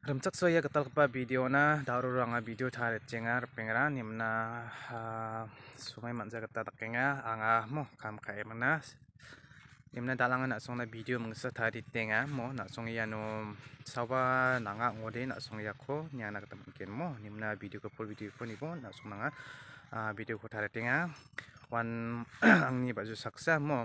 rmchak soya kepa video na daru ranga video tarik taret jenga pengra mana, sungai manja ketal takenga anga mo kam kai mana mana dalanga na sungai video mengsa tarik tenga mo na song no sawa nanga ngode na song ni nyana kata mungkin mo mana video ke video pun ibu, na sungai nanga video ko tarik tenga wan angni baju saksa mo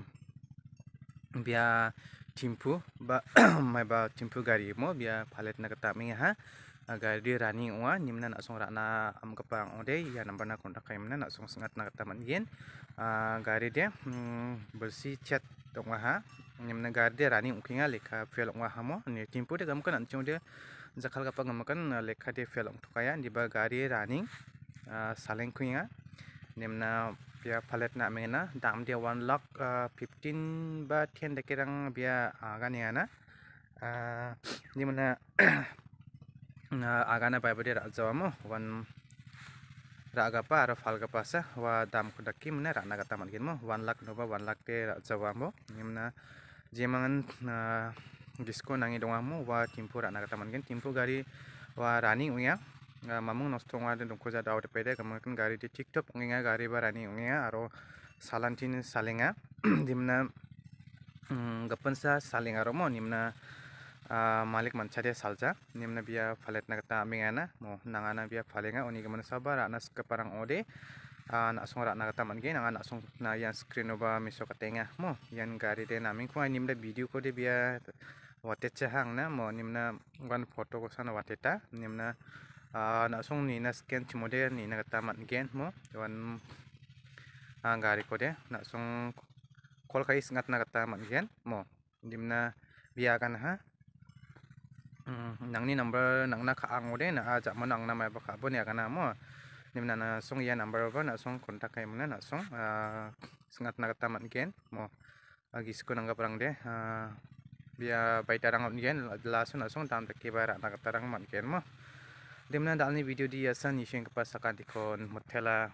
biar timpu ba mai ba timpu gari mo bia palet na kata mi ha agar rani wa nimna na song rana am kepang ode ya nambah na kontak kai mena na song sangat na kata man gen gari dia bersih chat tong wa ha nimna gari rani ukinga leka fiel wa ha mo ni timpu dia gam kan ancong dia zakal kapa gam kan leka dia fiel tukaya di ba gari rani saling kuinga nimna biar palet nak mengena dam dia one 1 lakh 15 ba 10 dekirang agan agani uh, ana uh, nimana agana pai one raga pa atau aro phalgapa sa wa dam ku dakki mana rana gata mankin mo one one noba dia lakh te ni mana jemangan uh, disko nangi dongamu wa timpu rana kata mankin timpu gari wa rani uya mamung nostong wadin dong dongko jat awde kamakin gari de tiktok ngenga gari barani ngenga aro salantin salinga dimna mm, gapensa salinga romo nimna malik mancari salja nimna bia phaletna kata amingana mo nangana biya falinga oni gaman sabar ana keparang ode ra na kata mangi nanga asong na yan screen oba miso katenga mo yan gari de naming ai nimna video kode de bia watete na mo nimna wan foto ko na wateta nimna song ni na scan chimode ni na tamat gen mo wan gari ko de song kol kai singat na tamat gen mo dimna biakan ha ni number nangna ang ode na aja mo na mai ba bo ni kana mo dimna na song ya number ba na song kontak kai mo na sung singat na tamat gen mo agis sku nang parang de biar baita rangot gen langsung langsung tam tak kibara na katarang gen mo dimana dalam video di asan ishen kapasa kadikon motela